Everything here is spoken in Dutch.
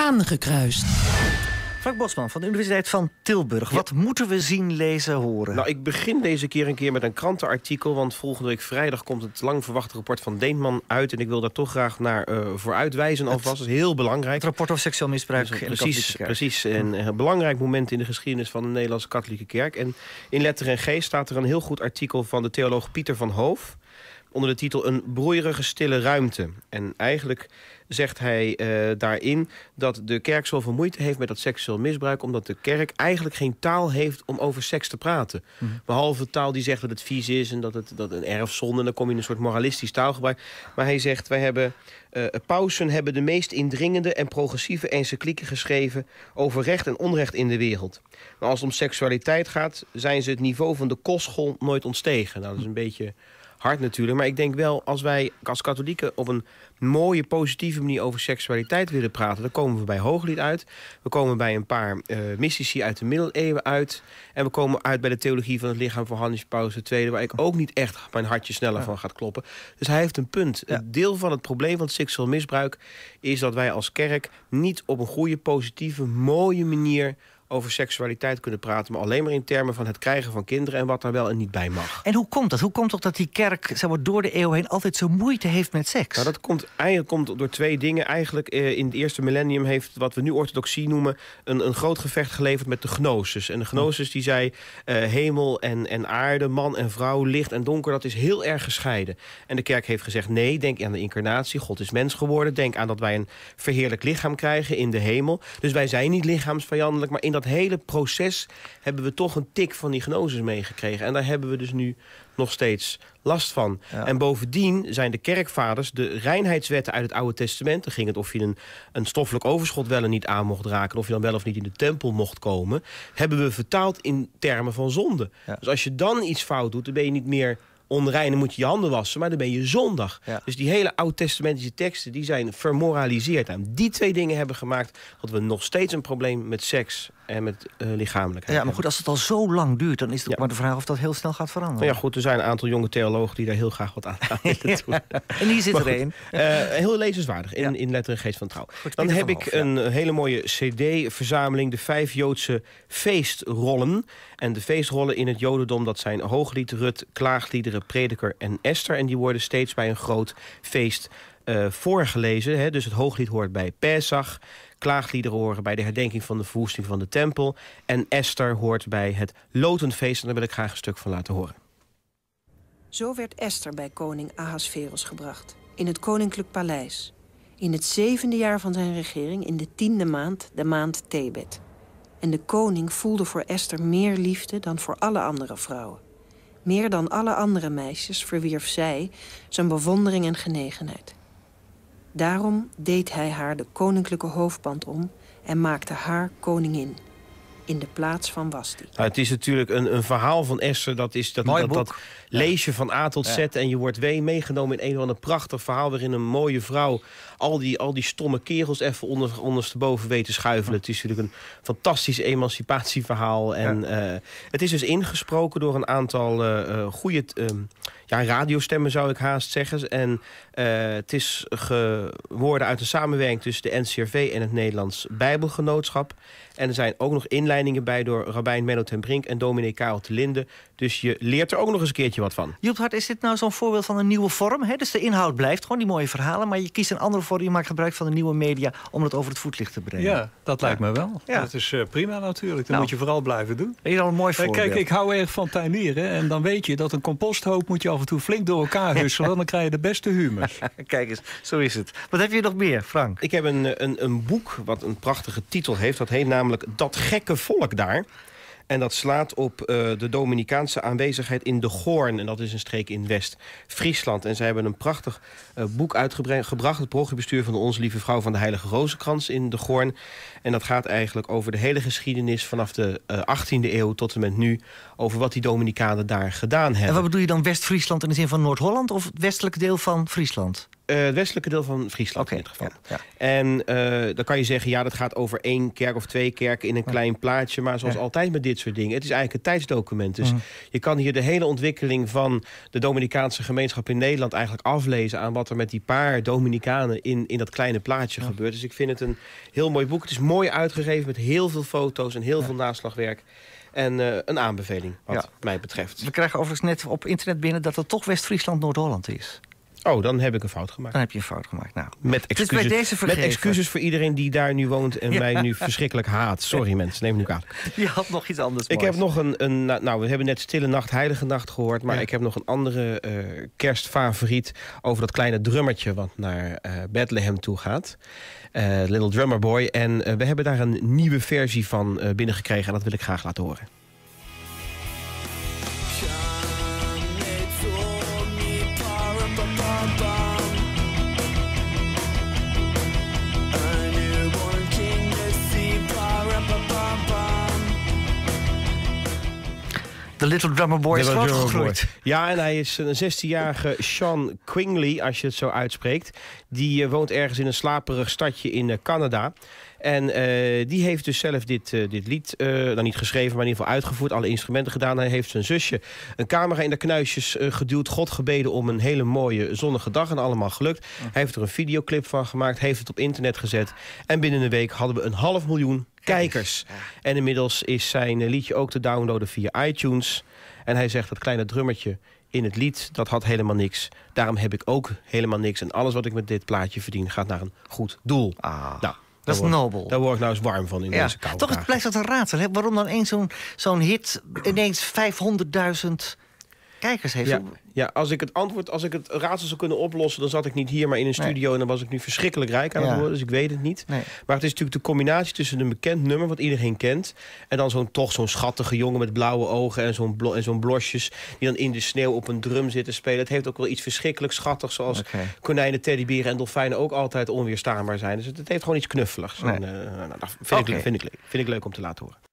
aangekruist. Frank Bosman van de Universiteit van Tilburg. Wat moeten we zien, lezen, horen? Nou, ik begin deze keer een keer met een krantenartikel. Want volgende week vrijdag komt het lang verwachte rapport van Deenman uit. En ik wil daar toch graag naar uh, voor uitwijzen alvast. Dat is heel belangrijk. Het rapport over seksueel misbruik. Dus, precies, precies. een belangrijk moment in de geschiedenis van de Nederlandse katholieke kerk. En in Letter en G staat er een heel goed artikel van de theoloog Pieter van Hoof onder de titel Een broeierige stille ruimte. En eigenlijk zegt hij eh, daarin dat de kerk zoveel moeite heeft met dat seksueel misbruik... omdat de kerk eigenlijk geen taal heeft om over seks te praten. Mhm. Behalve taal die zegt dat het vies is en dat het dat een erfzonde... en dan kom je in een soort moralistisch taalgebruik. Maar hij zegt, wij hebben, uh, pausen hebben de meest indringende en progressieve encyclieken geschreven... over recht en onrecht in de wereld. Maar als het om seksualiteit gaat, zijn ze het niveau van de kostschool nooit ontstegen. Nou, dat is een beetje hard natuurlijk. Maar ik denk wel, als wij als katholieken op een mooie, positieve manier over seksualiteit willen praten, dan komen we bij Hooglied uit. We komen bij een paar uh, mystici uit de middeleeuwen uit. En we komen uit bij de theologie van het lichaam van Hannes Paulus II, waar ik ook niet echt mijn hartje sneller van gaat kloppen. Dus hij heeft een punt. Een deel van het probleem van het seksueel misbruik is dat wij als kerk niet op een goede, positieve, mooie manier over seksualiteit kunnen praten... maar alleen maar in termen van het krijgen van kinderen... en wat daar wel en niet bij mag. En hoe komt dat? Hoe komt het dat die kerk zeg maar, door de eeuw heen... altijd zo moeite heeft met seks? Nou, dat komt, eigenlijk komt door twee dingen. Eigenlijk eh, in het eerste millennium heeft wat we nu orthodoxie noemen... een, een groot gevecht geleverd met de gnosis. En de gnosis die zei eh, hemel en, en aarde, man en vrouw, licht en donker... dat is heel erg gescheiden. En de kerk heeft gezegd nee, denk aan de incarnatie. God is mens geworden. Denk aan dat wij een verheerlijk lichaam krijgen in de hemel. Dus wij zijn niet lichaamsvijandelijk, maar in dat het hele proces hebben we toch een tik van die gnosis meegekregen. En daar hebben we dus nu nog steeds last van. En bovendien zijn de kerkvaders de reinheidswetten uit het Oude Testament. Dan ging het of je een, een stoffelijk overschot wel en niet aan mocht raken... of je dan wel of niet in de tempel mocht komen... hebben we vertaald in termen van zonde. Dus als je dan iets fout doet, dan ben je niet meer Onreinen moet je je handen wassen, maar dan ben je zondag. Dus die hele oud-testamentische teksten die zijn vermoraliseerd. En die twee dingen hebben gemaakt dat we nog steeds een probleem met seks en met eh, lichamelijkheid. Ja, maar goed, als het al zo lang duurt, dan is het ook maar de vraag of dat heel snel gaat veranderen. ja, goed, er zijn een aantal jonge theologen die daar heel graag wat aan willen doen. En hier zit er een. Eh, heel lezenswaardig, in, in letter en geest van trouw. dan heb ik een hele mooie cd-verzameling, de vijf Joodse feestrollen. En de feestrollen in het Jodendom, dat zijn hooglied, rut, klaagliederen, eh, prediker en Esther. En die worden steeds bij een groot feest eh, voorgelezen. Hè? Dus het hooglied hoort bij Pesach. Klaagliederen horen bij de herdenking van de verwoesting van de tempel. En Esther hoort bij het Lotenfeest. En daar wil ik graag een stuk van laten horen. Zo werd Esther bij koning Ahasverus gebracht. In het koninklijk paleis. In het zevende jaar van zijn regering, in de tiende maand, de maand Tebet. En de koning voelde voor Esther meer liefde dan voor alle andere vrouwen. Meer dan alle andere meisjes verwierf zij zijn bewondering en genegenheid. Daarom deed hij haar de koninklijke hoofdband om en maakte haar koningin in de plaats van Wasti. Nou, het is natuurlijk een, een verhaal van essen, Dat is dat, dat, dat, lees je van A tot Z en je wordt wee meegenomen in een van ander prachtig verhaal... waarin een mooie vrouw al die, al die stomme kerels even onder, ondersteboven weet te schuiven. Het is natuurlijk een fantastisch emancipatieverhaal. En eh, het is dus ingesproken door een aantal uh, eh, eh, goede ehm, ja, radiostemmen, zou ik haast zeggen. En het is geworden uit de samenwerking tussen de NCRV en het Nederlands Bijbelgenootschap. En er zijn ook nog inleidingen bij door Rabijn Menno ten Brink en dominee Karel te Linde. Dus je leert er ook nog eens een keertje wat van. Joep Hart, is dit nou zo'n voorbeeld van een nieuwe vorm? Hè? Dus de inhoud blijft gewoon, die mooie verhalen. Maar je kiest een andere vorm, je maakt gebruik van de nieuwe media... om het over het voetlicht te brengen. Ja, dat lijkt me wel. Ja. Dat is eh, prima natuurlijk. Dat nou. moet je vooral blijven doen. Dat al een mooi eh, voorbeeld. Kijk, ik hou erg van tuinieren. En dan weet je dat een composthoop moet je af en toe flink door elkaar husselen. dan krijg je de beste humus. Kijk eens, zo is het. Wat heb je nog meer, Frank? Ik heb een, een, een boek wat een prachtige titel heeft. Dat heet namelijk Dat gekke volk daar. En dat slaat op eh, de Dominicaanse aanwezigheid in de Goorn. En dat is een streek in West-Friesland. En zij hebben een prachtig eh, boek uitgebracht. Het parochiebestuur van de Onze Lieve Vrouw van de Heilige Rozenkrans in de Goorn. En dat gaat eigenlijk over de hele geschiedenis vanaf de 18e eh, eeuw tot en met nu. Over wat die Dominicanen daar gedaan hebben. En wat bedoel je dan West-Friesland in de zin van Noord-Holland of het westelijke deel van Friesland? Uh, het westelijke deel van Friesland in dit geval. En eh, dan kan je zeggen, ja, dat gaat over één kerk of twee kerken in een klein plaatje, Maar zoals altijd met dit soort dingen, het is eigenlijk een tijdsdocument. Dus mhm. je kan hier de hele ontwikkeling van de Dominicaanse gemeenschap in Nederland eigenlijk aflezen aan wat er met die paar Dominicanen in, in dat kleine plaatje gebeurt. Dus ik vind het een heel mooi boek. Het is mooi uitgegeven met heel veel foto's en heel veel naslagwerk. En eh, een aanbeveling, wat mij betreft. We krijgen overigens net op internet binnen dat het toch West-Friesland-Noord-Holland is. Oh, dan heb ik een fout gemaakt. Dan heb je een fout gemaakt. Nou, met excuses, met excuses voor iedereen die daar nu woont en mij nu verschrikkelijk haat. Sorry mensen, neem me nu aan. Je had nog iets anders. Ik heb nog een, een. Nou, nou, we hebben net Stille Nacht, Heilige Nacht gehoord. Maar ik heb nog een andere eh, kerstfavoriet over dat kleine drummertje wat naar uh, Bethlehem toe gaat. Eh, Little Drummer Boy. En we hebben daar een nieuwe versie van binnengekregen. En dat wil ik graag laten horen. De Little Drummer Boy is groot gegroeid. Ja, en hij is een 16-jarige Sean Quingley, als je het zo uitspreekt. Die eh, woont ergens in een slaperig stadje in eh, Canada. En eh, die heeft dus zelf dit, dit lied, uh, dan nou, niet geschreven, maar in ieder geval uitgevoerd. Alle instrumenten gedaan. Hij heeft zijn zusje een camera in de knuisjes geduwd. God gebeden om een hele mooie zonnige dag. En allemaal gelukt. Hij heeft er een videoclip van gemaakt. Heeft het op internet gezet. En binnen een week hadden we een half miljoen kijkers. En inmiddels is zijn liedje ook te downloaden via iTunes. En hij zegt dat kleine drummertje in het lied, dat had helemaal niks. Daarom heb ik ook helemaal niks. En alles wat ik met dit plaatje verdien gaat naar een goed doel. Ah. Nou, dat is nobel. Daar word ik nou eens warm van in ja. deze koude Toch het blijft dat een raadsel. Hè? Waarom dan eens zo'n zo'n hit ineens 500.000 kijkers heeft. Ja, ja, als ik het antwoord, als ik het raadsel zou kunnen oplossen, dan zat ik niet hier, maar in een studio. En dan was ik nu verschrikkelijk rijk aan het worden, dus ik weet het niet. Maar het is natuurlijk de combinatie tussen een bekend nummer, wat iedereen kent. En dan zo'n toch zo'n schattige jongen met blauwe ogen en zo'n blo en zo'n blosjes. Die dan in de sneeuw op een drum zitten spelen. Het heeft ook wel iets verschrikkelijk schattigs, zoals konijnen, teddybieren en dolfijnen ook altijd onweerstaanbaar zijn. Dus het, heeft gewoon iets knuffeligs. Eh, nou, dat vind, ik, vind, ik, vind ik leuk om te laten horen.